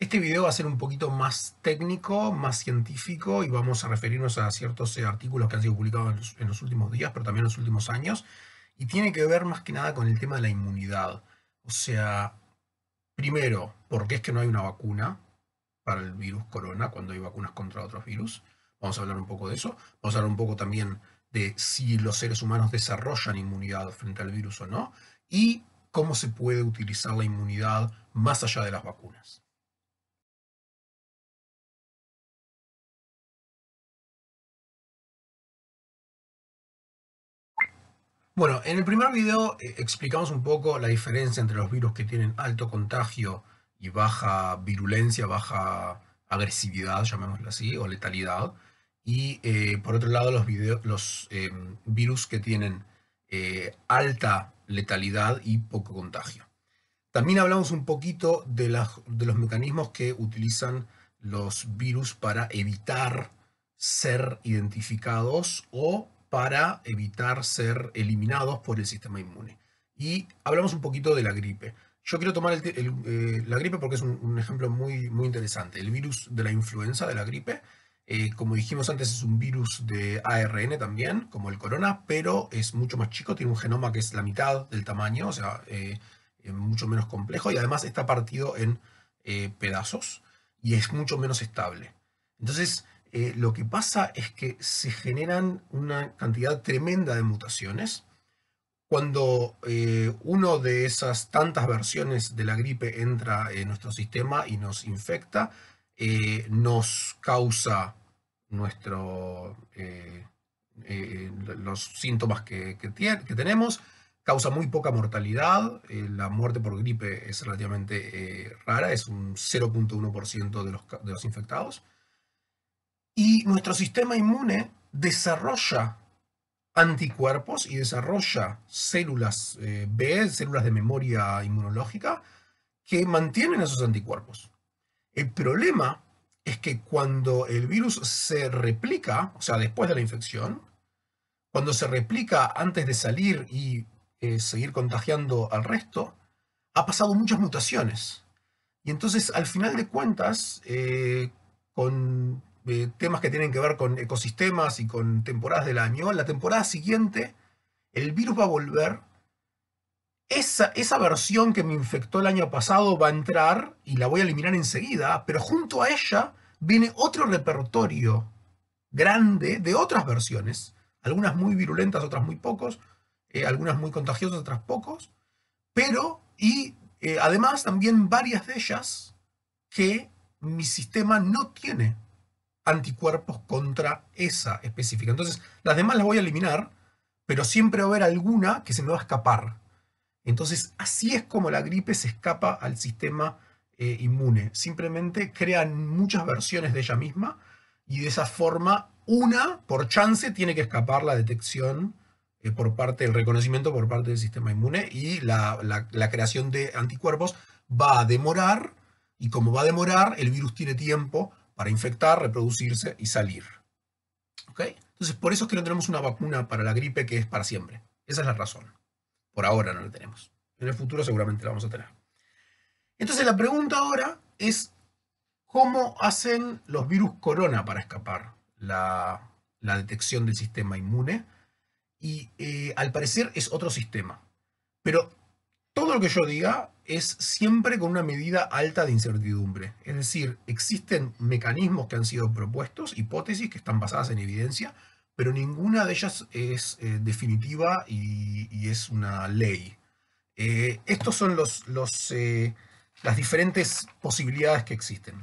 Este video va a ser un poquito más técnico, más científico y vamos a referirnos a ciertos eh, artículos que han sido publicados en los, últimos días, pero también en los últimos años, y tiene que ver más que nada con el tema de la inmunidad. O sea, primero, ¿por qué es que no hay una vacuna para el virus corona cuando hay vacunas contra otros virus? Vamos a hablar un poco de eso. Vamos a hablar un poco también de si los seres humanos desarrollan inmunidad frente al virus o no, y cómo se puede utilizar la inmunidad más allá de las vacunas. Bueno, en el primer video eh, explicamos un poco la diferencia entre los virus que tienen alto contagio y baja virulencia, baja agresividad, llamémoslo así, o letalidad. Y eh, por otro lado, los, em, virus que tienen eh, alta letalidad y poco contagio. También hablamos un poquito de, de los mecanismos que utilizan los virus para evitar ser identificados o para evitar ser eliminados por el sistema inmune. Y hablamos un poquito de la gripe. Yo quiero tomar eh, la gripe porque es un, ejemplo muy, muy interesante. El virus de la influenza, de la gripe, eh, como dijimos antes, es un virus de ARN también, como el corona, pero es mucho más chico, tiene un genoma que es la mitad del tamaño, o sea, eh, mucho menos complejo y además está partido en pedazos y es mucho menos estable. Entonces, eh, lo que pasa es que se generan una cantidad tremenda de mutaciones. Cuando una eh, uno de esas tantas versiones de la gripe entra en nuestro sistema y nos infecta, eh, nos causa nuestro, los síntomas que, que, tiene, que, tenemos, causa muy poca mortalidad, la muerte por gripe es relativamente rara, es un 0.1% de los, de los infectados y nuestro sistema inmune desarrolla anticuerpos y desarrolla células eh, B, células de memoria inmunológica, que mantienen esos anticuerpos. El problema es que cuando el virus se replica, o sea, después de la infección, cuando se replica antes de salir y eh, seguir contagiando al resto, ha pasado muchas mutaciones. Y entonces, al final de cuentas, eh, con eh, temas que tienen que ver con ecosistemas y con temporadas del año, en la temporada siguiente el virus va a volver. Esa, esa versión que me infectó el año pasado va a entrar y la voy a eliminar enseguida, pero junto a ella viene otro repertorio grande de otras versiones, algunas muy virulentas, otras muy pocos, eh, algunas muy contagiosas, otras pocos, pero y eh, además también varias de ellas que mi sistema no tiene anticuerpos contra esa específica. Entonces, las demás las voy a eliminar, pero siempre va a haber alguna que se me va a escapar. Entonces, así es como la gripe se escapa al sistema eh, inmune. Simplemente crean muchas versiones de ella misma y de esa forma una, por chance, tiene que escapar la detección eh, por parte del reconocimiento por parte del sistema inmune y la creación de anticuerpos va a demorar y como va a demorar, el virus tiene tiempo para infectar, reproducirse y salir. ¿OK? Entonces, por eso es que no tenemos una vacuna para la gripe que es para siempre. Esa es la razón. Por ahora no la tenemos. En el futuro seguramente la vamos a tener. Entonces, la pregunta ahora es, ¿cómo hacen los virus corona para escapar la, detección del sistema inmune? Y eh, al parecer es otro sistema. Pero todo lo que yo diga es siempre con una medida alta de incertidumbre. Es decir, existen mecanismos que han sido propuestos, hipótesis que están basadas en evidencia, pero ninguna de ellas es eh, definitiva y, es una ley. Estas eh, estos son los, eh, las diferentes posibilidades que existen.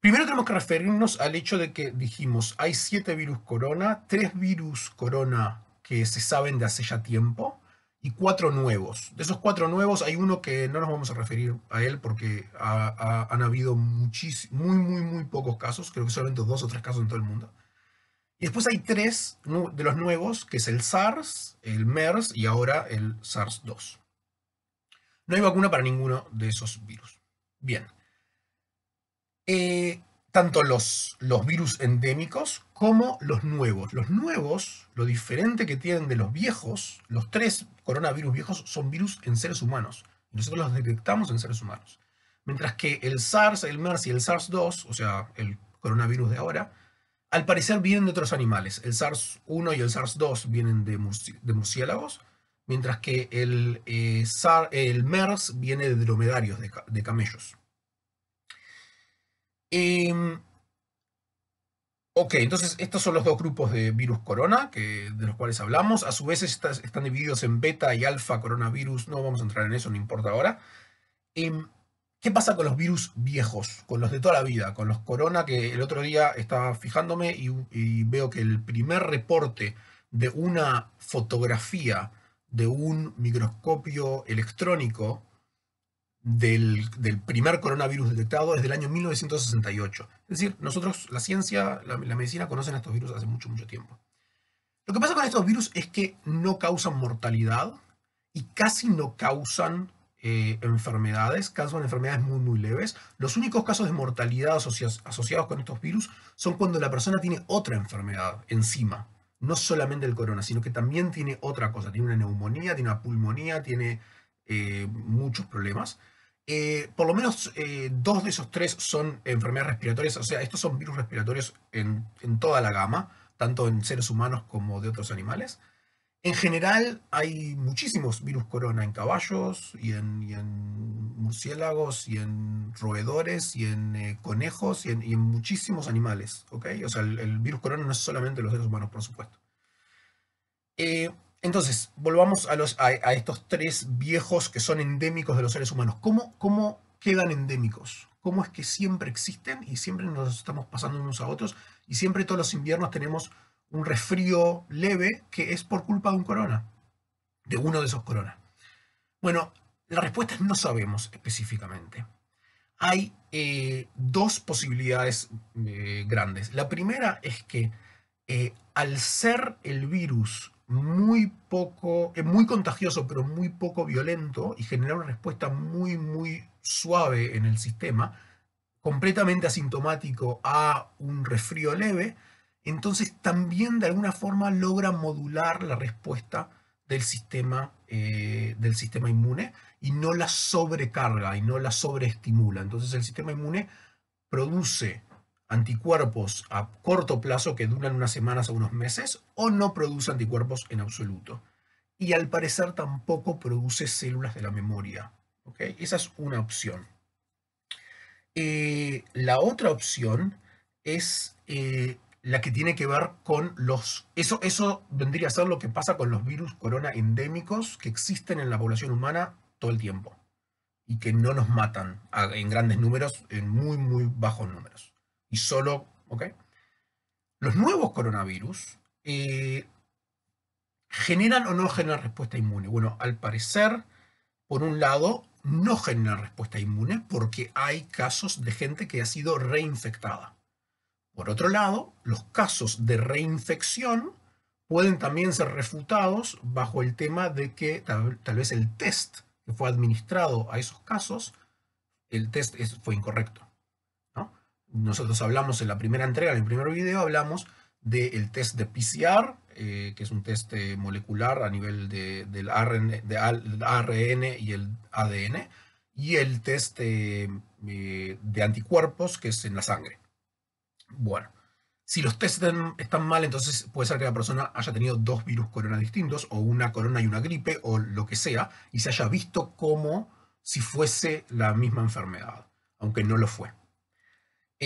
Primero tenemos que referirnos al hecho de que dijimos, hay siete virus corona, tres virus corona que se saben de hace ya tiempo, y cuatro nuevos. De esos cuatro nuevos hay uno que no nos vamos a referir a él porque han habido muy, muy, muy pocos casos, creo que solamente dos o tres casos en todo el mundo. Y después hay tres de los nuevos, que es el SARS, el MERS y ahora el SARS-2. No hay vacuna para ninguno de esos virus. Bien. Eh, tanto los, virus endémicos como los nuevos. Los nuevos, lo diferente que tienen de los viejos, los tres coronavirus viejos son virus en seres humanos. Nosotros los detectamos en seres humanos. Mientras que el SARS, el MERS y el SARS-2, o sea, el coronavirus de ahora, al parecer vienen de otros animales. El SARS-1 y el SARS-2 vienen de, murciélagos, mientras que el, eh, el MERS viene de dromedarios, de camellos. Em, ok, entonces estos son los dos grupos de virus corona que, de los cuales hablamos. A su vez están divididos en beta y alfa coronavirus. No vamos a entrar en eso, no importa ahora. Em, ¿Qué pasa con los virus viejos, con los de toda la vida, con los corona que el otro día estaba fijándome y veo que el primer reporte de una fotografía de un microscopio electrónico del, primer coronavirus detectado desde el año 1968. Es decir, nosotros, la ciencia, la, medicina conocen estos virus hace mucho, mucho tiempo. Lo que pasa con estos virus es que no causan mortalidad y casi no causan eh, enfermedades, causan enfermedades muy, muy leves. Los únicos casos de mortalidad asociados, asociados con estos virus son cuando la persona tiene otra enfermedad encima. No solamente el corona, sino que también tiene otra cosa. Tiene una neumonía, tiene una pulmonía, tiene eh, muchos problemas. Eh, por lo menos eh, dos de esos tres son enfermedades respiratorias, o sea, estos son virus respiratorios en, toda la gama, tanto en seres humanos como de otros animales. En general hay muchísimos virus corona en caballos y en, murciélagos y en roedores y en eh, conejos y en, muchísimos animales, ¿ok? O sea, el, virus corona no es solamente los seres humanos, por supuesto. Entonces, volvamos a, los, estos tres viejos que son endémicos de los seres humanos. ¿Cómo, quedan endémicos? ¿Cómo es que siempre existen y siempre nos estamos pasando unos a otros? Y siempre todos los inviernos tenemos un resfrío leve que es por culpa de un corona, de uno de esos coronas. Bueno, la respuesta no sabemos específicamente. Hay eh, dos posibilidades eh, grandes. La primera es que eh, al ser el virus muy poco, eh, muy contagioso, pero muy poco violento y genera una respuesta muy, muy suave en el sistema, completamente asintomático a un resfrío leve, entonces también de alguna forma logra modular la respuesta del sistema, eh, del sistema inmune y no la sobrecarga y no la sobreestimula. Entonces el sistema inmune produce anticuerpos a corto plazo que duran unas semanas o unos meses o no produce anticuerpos en absoluto. Y al parecer tampoco produce células de la memoria. Esa es una opción. Eh, la otra opción es eh, la que tiene que ver con los... Eso, eso vendría a ser lo que pasa con los virus corona endémicos que existen en la población humana todo el tiempo y que no nos matan en grandes números, en muy, muy bajos números y solo, ¿ok? Los nuevos coronavirus eh, generan o no generan respuesta inmune. Bueno, al parecer, por un lado, no generan respuesta inmune porque hay casos de gente que ha sido reinfectada. Por otro lado, los casos de reinfección pueden también ser refutados bajo el tema de que tal vez el test que fue administrado a esos casos, el test fue incorrecto nosotros hablamos en la primera entrega, en el primer video, hablamos del test de PCR, eh, que es un test eh, molecular a nivel del ARN, y el ADN, y el test eh, de anticuerpos, que es en la sangre. Bueno, si los test están mal, entonces puede ser que la persona haya tenido dos virus corona distintos, o una corona y una gripe, o lo que sea, y se haya visto como si fuese la misma enfermedad, aunque no lo fue.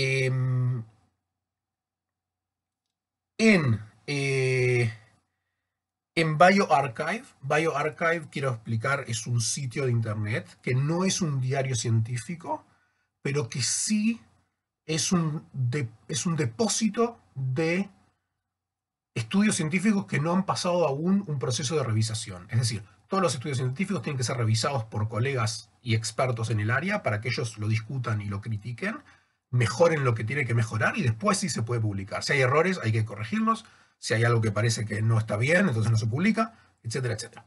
Em, en, eh, en BioArchive, BioArchive, quiero explicar, es un sitio de internet que no es un diario científico, pero que sí es un, es un depósito de estudios científicos que no han pasado aún un proceso de revisación. Es decir, todos los estudios científicos tienen que ser revisados por colegas y expertos en el área para que ellos lo discutan y lo critiquen, mejoren lo que tiene que mejorar y después sí se puede publicar. Si hay errores, hay que corregirlos. Si hay algo que parece que no está bien, entonces no se publica, etcétera, etcétera.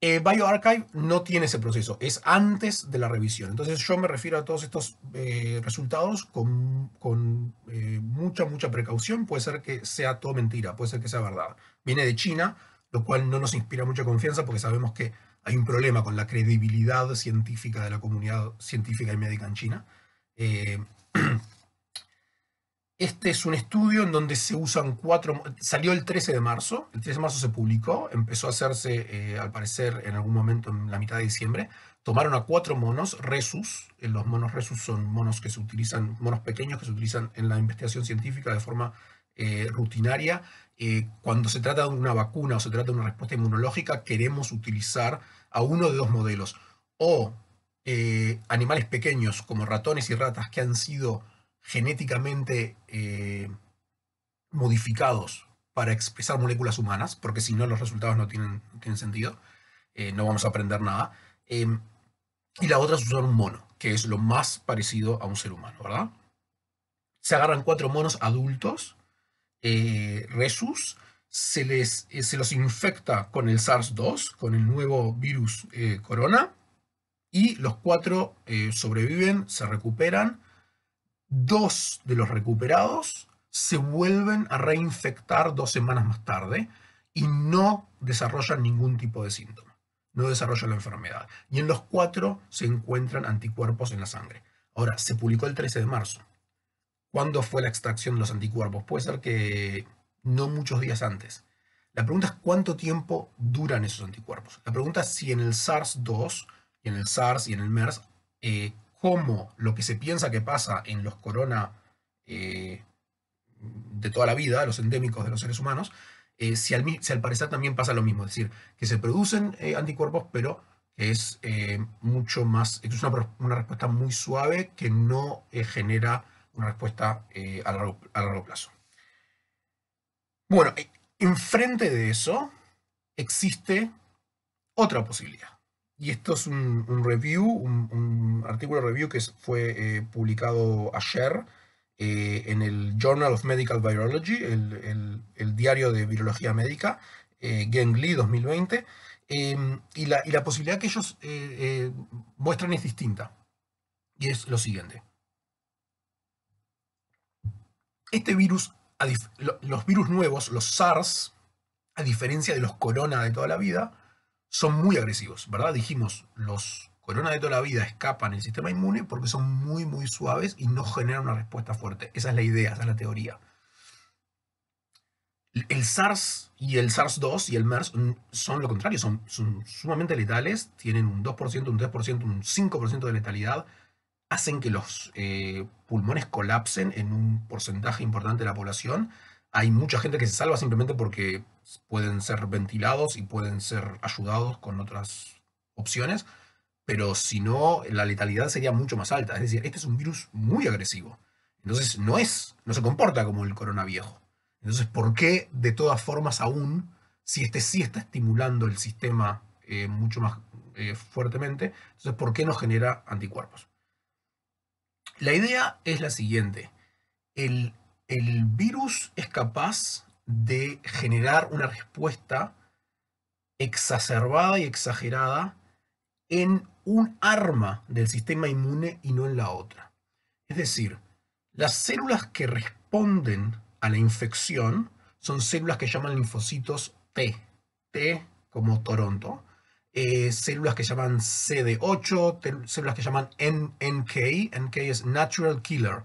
Eh, BioArchive no tiene ese proceso, es antes de la revisión. Entonces yo me refiero a todos estos eh, resultados con, eh, mucha, mucha precaución. Puede ser que sea todo mentira, puede ser que sea verdad. Viene de China, lo cual no nos inspira mucha confianza porque sabemos que hay un problema con la credibilidad científica de la comunidad científica y médica en China. Este es un estudio en donde se usan cuatro... Salió el 13 de marzo, el 13 de marzo se publicó, empezó a hacerse, eh, al parecer, en algún momento en la mitad de diciembre. Tomaron a cuatro monos, resus, eh, los monos resus son monos que se utilizan, monos pequeños que se utilizan en la investigación científica de forma eh, rutinaria. cuando se trata de una vacuna o se trata de una respuesta inmunológica, queremos utilizar a uno de dos modelos, o eh, animales pequeños como ratones y ratas que han sido genéticamente eh, modificados para expresar moléculas humanas, porque si no los resultados no tienen, sentido, eh, no vamos a aprender nada. Em, y la otra es usar un mono, que es lo más parecido a un ser humano, ¿verdad? Se agarran cuatro monos adultos, resus, se, les, se los infecta con el SARS-2, con el nuevo virus corona, y los cuatro eh, sobreviven, se recuperan. Dos de los recuperados se vuelven a reinfectar dos semanas más tarde y no desarrollan ningún tipo de síntoma, no desarrollan la enfermedad. Y en los cuatro se encuentran anticuerpos en la sangre. Ahora, se publicó el 13 de marzo. ¿Cuándo fue la extracción de los anticuerpos? Puede ser que no muchos días antes. La pregunta es cuánto tiempo duran esos anticuerpos. La pregunta es si en el SARS-2 en el SARS y en el MERS, como eh, cómo lo que se piensa que pasa en los corona eh, de toda la vida, los endémicos de los seres humanos, eh, si, al, parecer también pasa lo mismo, es decir, que se producen anticuerpos, pero es mucho más, es una, respuesta muy suave que no genera una respuesta a largo, a largo plazo. Bueno, enfrente de eso existe otra posibilidad y esto es un, review, un, artículo review que fue eh, publicado ayer eh, en el Journal of Medical Virology, el, diario de virología médica, eh, Gengli 2020, em, y la, y, la, posibilidad que ellos muestran es distinta. Y es lo siguiente. Este virus, los virus nuevos, los SARS, a diferencia de los corona de toda la vida, son muy agresivos, ¿verdad? Dijimos, los coronas de toda la vida escapan el sistema inmune porque son muy, muy suaves y no generan una respuesta fuerte. Esa es la idea, esa es la teoría. El SARS y el SARS-2 y el MERS son lo contrario, son, sumamente letales, tienen un 2%, un 3%, un 5% de letalidad, hacen que los eh, pulmones colapsen en un porcentaje importante de la población. Hay mucha gente que se salva simplemente porque pueden ser ventilados y pueden ser ayudados con otras opciones, pero si no, la letalidad sería mucho más alta. Es decir, este es un virus muy agresivo. Entonces, no es, no se comporta como el corona viejo. Entonces, ¿por qué de todas formas aún, si este sí está estimulando el sistema eh, mucho más eh, fuertemente, entonces, ¿por qué no genera anticuerpos? La idea es la siguiente. El, el virus es capaz de generar una respuesta exacerbada y exagerada en un arma del sistema inmune y no en la otra. Es decir, las células que responden a la infección son células que llaman linfocitos T, T como Toronto, eh, células que llaman CD8, células que llaman NK, NK es Natural Killer,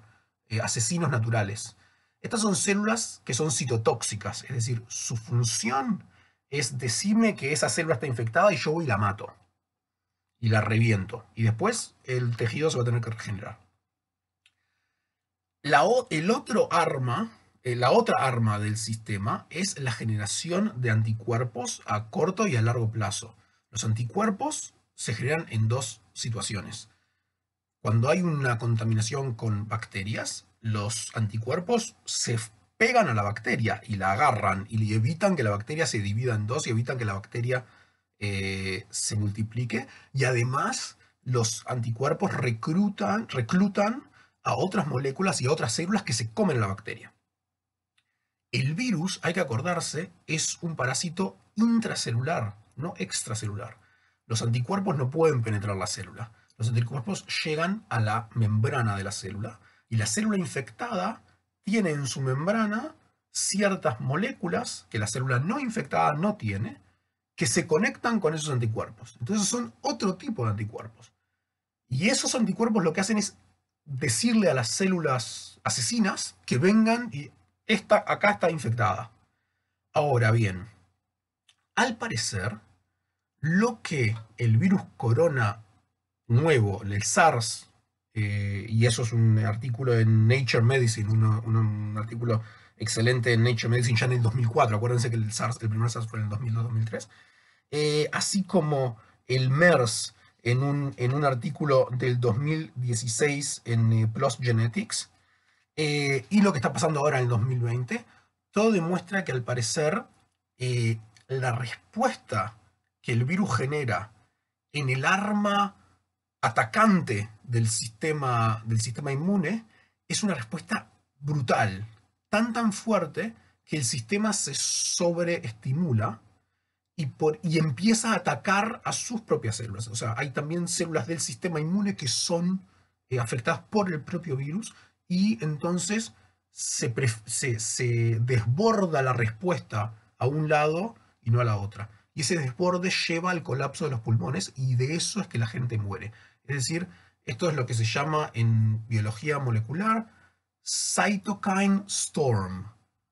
eh, asesinos naturales. Estas son células que son citotóxicas, es decir, su función es decirme que esa célula está infectada y yo voy y la mato. Y la reviento. Y después el tejido se va a tener que regenerar. La el otro arma, eh, la otra arma del sistema es la generación de anticuerpos a corto y a largo plazo. Los anticuerpos se generan en dos situaciones. Cuando hay una contaminación con bacterias los anticuerpos se pegan a la bacteria y la agarran y evitan que la bacteria se divida en dos y evitan que la bacteria eh, se multiplique. Y además los anticuerpos reclutan, reclutan a otras moléculas y a otras células que se comen la bacteria. El virus, hay que acordarse, es un parásito intracelular, no extracelular. Los anticuerpos no pueden penetrar la célula. Los anticuerpos llegan a la membrana de la célula y la célula infectada tiene en su membrana ciertas moléculas que la célula no infectada no tiene, que se conectan con esos anticuerpos. Entonces son otro tipo de anticuerpos. Y esos anticuerpos lo que hacen es decirle a las células asesinas que vengan y esta acá está infectada. Ahora bien, al parecer, lo que el virus corona nuevo, el SARS eh, y eso es un artículo en Nature Medicine, un artículo excelente en Nature Medicine ya en el 2004, acuérdense que el SARS, el primer SARS fue en el 2002-2003, eh, así como el MERS en un, en un artículo del 2016 en eh, Plus Genetics, y lo que está pasando ahora en el 2020, todo demuestra que al parecer la respuesta que el virus genera en el arma atacante del sistema, del sistema inmune es una respuesta brutal, tan tan fuerte que el sistema se sobreestimula y, y empieza a atacar a sus propias células. O sea, hay también células del sistema inmune que son eh, afectadas por el propio virus y entonces se, se desborda la respuesta a un lado y no a la otra. Y ese desborde lleva al colapso de los pulmones y de eso es que la gente muere. Es decir, esto es lo que se llama en biología molecular cytokine storm.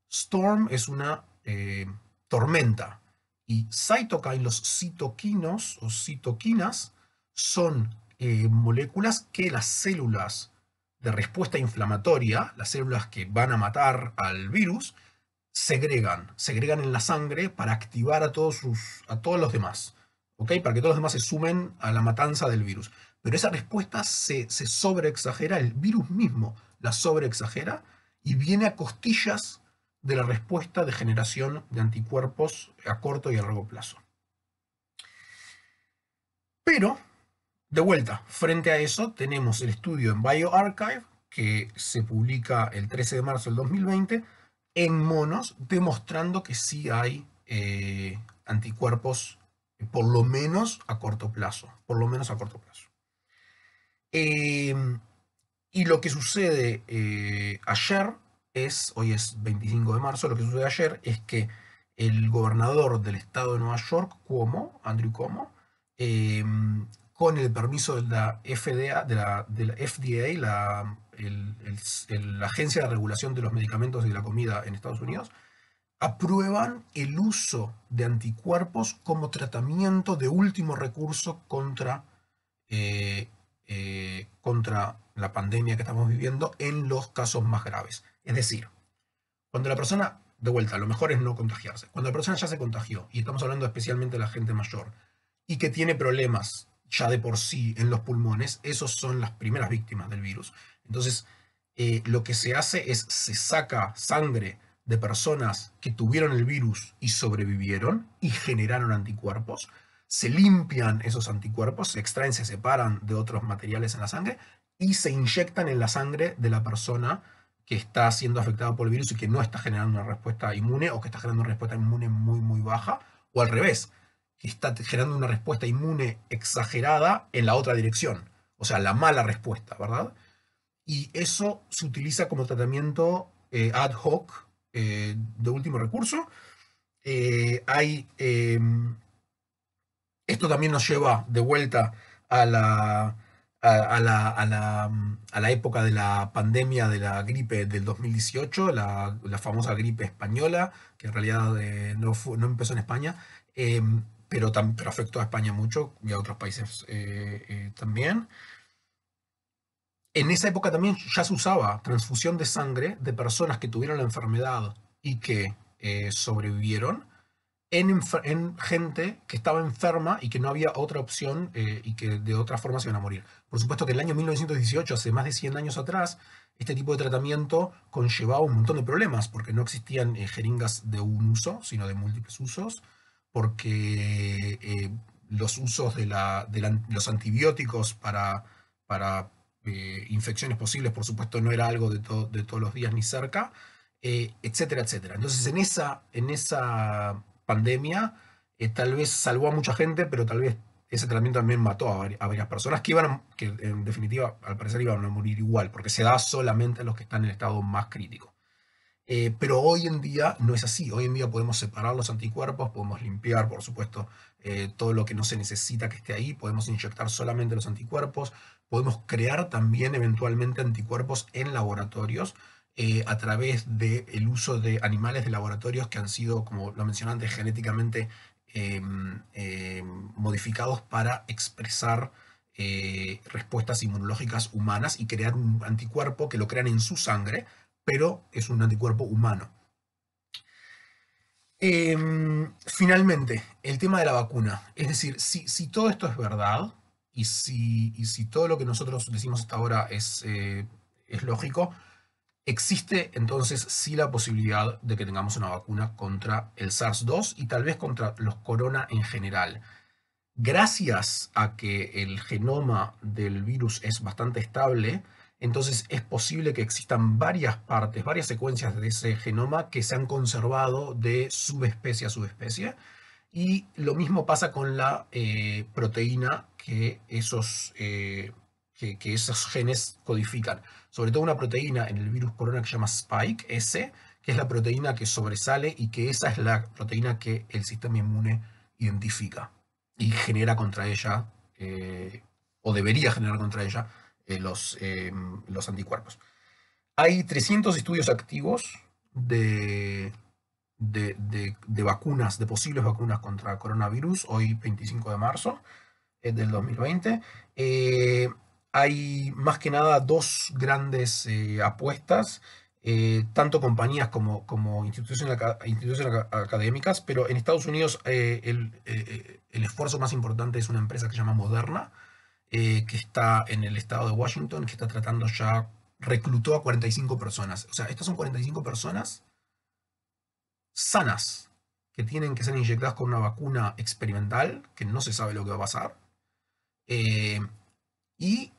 Storm es una eh, tormenta y cytokine, los citoquinos o citoquinas, son eh, moléculas que las células de respuesta inflamatoria, las células que van a matar al virus, segregan, segregan en la sangre para activar a todos, sus, a todos los demás, Para que todos los demás se sumen a la matanza del virus. Pero esa respuesta se, sobreexagera, el virus mismo la sobreexagera y viene a costillas de la respuesta de generación de anticuerpos a corto y a largo plazo. Pero, de vuelta, frente a eso tenemos el estudio en bioarchive que se publica el 13 de marzo del 2020 en monos, demostrando que sí hay eh, anticuerpos, por lo menos a corto plazo, por lo menos a corto plazo. Em, y lo que sucede eh, ayer es, hoy es 25 de marzo, lo que sucede ayer es que el gobernador del estado de Nueva York, Cuomo, Andrew Cuomo, em, con el permiso de la FDA, de la, FDA, la, la Agencia de Regulación de los Medicamentos y de la Comida en Estados Unidos, aprueban el uso de anticuerpos como tratamiento de último recurso contra eh, eh, contra la pandemia que estamos viviendo en los casos más graves. Es decir, cuando la persona, de vuelta, lo mejor es no contagiarse, cuando la persona ya se contagió, y estamos hablando especialmente de la gente mayor, y que tiene problemas ya de por sí en los pulmones, esos son las primeras víctimas del virus. Entonces, eh, lo que se hace es se saca sangre de personas que tuvieron el virus y sobrevivieron y generaron anticuerpos se limpian esos anticuerpos, se extraen, se separan de otros materiales en la sangre y se inyectan en la sangre de la persona que está siendo afectada por el virus y que no está generando una respuesta inmune o que está generando una respuesta inmune muy, muy baja, o al revés, que está generando una respuesta inmune exagerada en la otra dirección, o sea, la mala respuesta, ¿verdad? Y eso se utiliza como tratamiento eh, ad hoc eh, de último recurso. Eh, hay em, esto también nos lleva de vuelta a la, a, la, época de la pandemia de la gripe del 2018, la, famosa gripe española, que en realidad eh, no, empezó en España, em, pero, pero, afectó a España mucho y a otros países eh, eh, también. En esa época también ya se usaba transfusión de sangre de personas que tuvieron la enfermedad y que sobrevivieron en, gente que estaba enferma y que no había otra opción eh, y que de otra forma se iban a morir. Por supuesto que en el año 1918, hace más de 100 años atrás, este tipo de tratamiento conllevaba un montón de problemas, porque no existían eh, jeringas de un uso, sino de múltiples usos, porque eh, los usos de, la, de los antibióticos para, para infecciones posibles, por supuesto, no era algo de, de todos los días ni cerca, etcétera, etcétera. Entonces, en esa, en esa pandemia eh, tal vez salvó a mucha gente, pero tal vez ese tratamiento también mató a, varias personas que iban, que en definitiva al parecer iban a morir igual, porque se da solamente a los que están en el estado más crítico. Eh, pero hoy en día no es así. Hoy en día podemos separar los anticuerpos, podemos limpiar, por supuesto, eh, todo lo que no se necesita que esté ahí, podemos inyectar solamente los anticuerpos, podemos crear también eventualmente anticuerpos en laboratorios eh, a través del uso de animales de laboratorios que han sido, como lo mencioné antes, genéticamente em, em, modificados para expresar eh, respuestas inmunológicas humanas y crear un anticuerpo que lo crean en su sangre, pero es un anticuerpo humano. Em, finalmente, el tema de la vacuna. Es decir, si, todo esto es verdad y si, todo lo que nosotros decimos hasta ahora es eh, lógico, Existe entonces sí la posibilidad de que tengamos una vacuna contra el SARS-2 y tal vez contra los corona en general. Gracias a que el genoma del virus es bastante estable, entonces es posible que existan varias partes, varias secuencias de ese genoma que se han conservado de subespecie a subespecie. Y lo mismo pasa con la eh, proteína que esos eh, que, esos genes codifican. Sobre todo una proteína en el virus corona que se llama Spike S, que es la proteína que sobresale y que esa es la proteína que el sistema inmune identifica y genera contra ella, eh, o debería generar contra ella, eh, los, em, los anticuerpos. Hay 300 estudios activos de, de, de, vacunas, de posibles vacunas contra coronavirus, hoy 25 de marzo eh, del 2020 hay más que nada dos grandes eh, apuestas, eh, tanto compañías como, como instituciones, académicas, pero en Estados Unidos eh, el, el, esfuerzo más importante es una empresa que se llama Moderna, que está en el estado de Washington, que está tratando ya, reclutó a 45 personas. O sea, estas son 45 personas sanas que tienen que ser inyectadas con una vacuna experimental, que no se sabe lo que va a pasar. y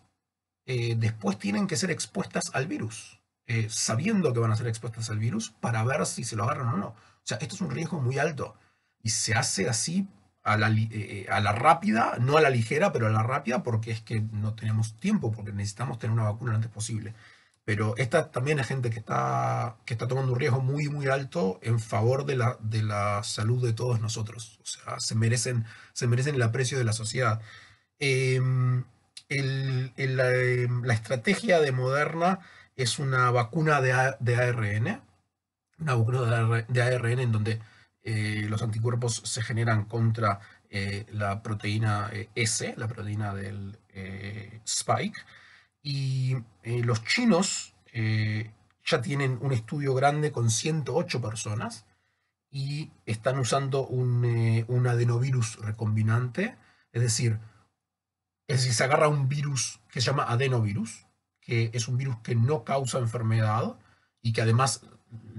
eh, después tienen que ser expuestas al virus, eh, sabiendo que van a ser expuestas al virus para ver si se lo agarran o no. O sea, esto es un riesgo muy alto y se hace así eh, a la, rápida, no a la ligera, pero a la rápida porque es que no tenemos tiempo, porque necesitamos tener una vacuna lo antes posible. Pero esta también es gente que está, que está tomando un riesgo muy, muy alto en favor de la, de la salud de todos nosotros. O sea, se merecen, se merecen el aprecio de la sociedad. Em, eh, la, estrategia de Moderna es una vacuna de, de ARN, una vacuna de ARN en donde eh, los anticuerpos se generan contra eh, la proteína S, la proteína del spike. Y los chinos ya tienen un estudio grande con 108 personas y están usando un, un adenovirus recombinante, es decir, es decir, se agarra un virus que se llama adenovirus, que es un virus que no causa enfermedad y que además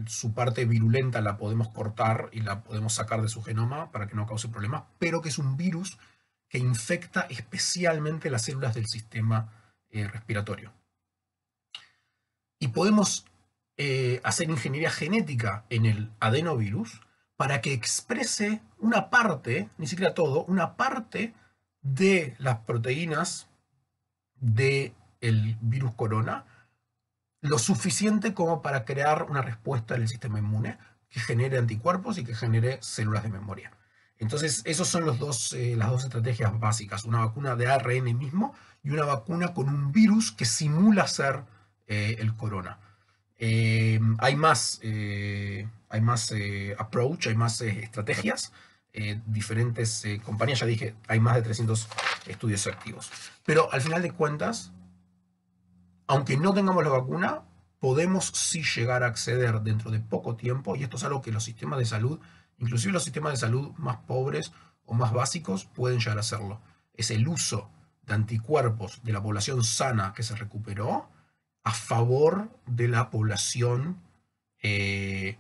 su parte virulenta la podemos cortar y la podemos sacar de su genoma para que no cause problemas, pero que es un virus que infecta especialmente las células del sistema eh, respiratorio. Y podemos eh, hacer ingeniería genética en el adenovirus para que exprese una parte, ni siquiera todo, una parte de las proteínas del el virus corona lo suficiente como para crear una respuesta del sistema inmune que genere anticuerpos y que genere células de memoria. Entonces, esas son los dos, eh, las dos estrategias básicas, una vacuna de ARN mismo y una vacuna con un virus que simula ser eh, el corona. Eh, hay más, hay más approach, hay más estrategias. Eh, diferentes eh, compañías. Ya dije, hay más de 300 estudios activos. Pero al final de cuentas, aunque no tengamos la vacuna, podemos sí llegar a acceder dentro de poco tiempo, y esto es algo que los sistemas de salud, inclusive los sistemas de salud más pobres o más básicos, pueden llegar a hacerlo. Es el uso de anticuerpos de la población sana que se recuperó a favor de la población eh,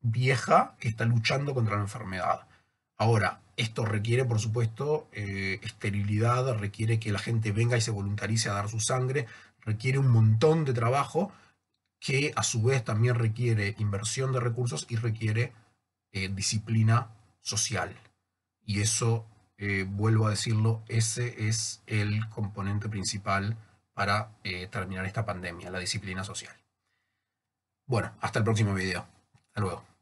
vieja que está luchando contra la enfermedad. Ahora, esto requiere, por supuesto, eh, esterilidad, requiere que la gente venga y se voluntarice a dar su sangre, requiere un montón de trabajo que a su vez también requiere inversión de recursos y requiere eh, disciplina social. Y eso, eh, vuelvo a decirlo, ese es el componente principal para terminar esta pandemia, la disciplina social. Bueno, hasta el próximo video. Hasta luego.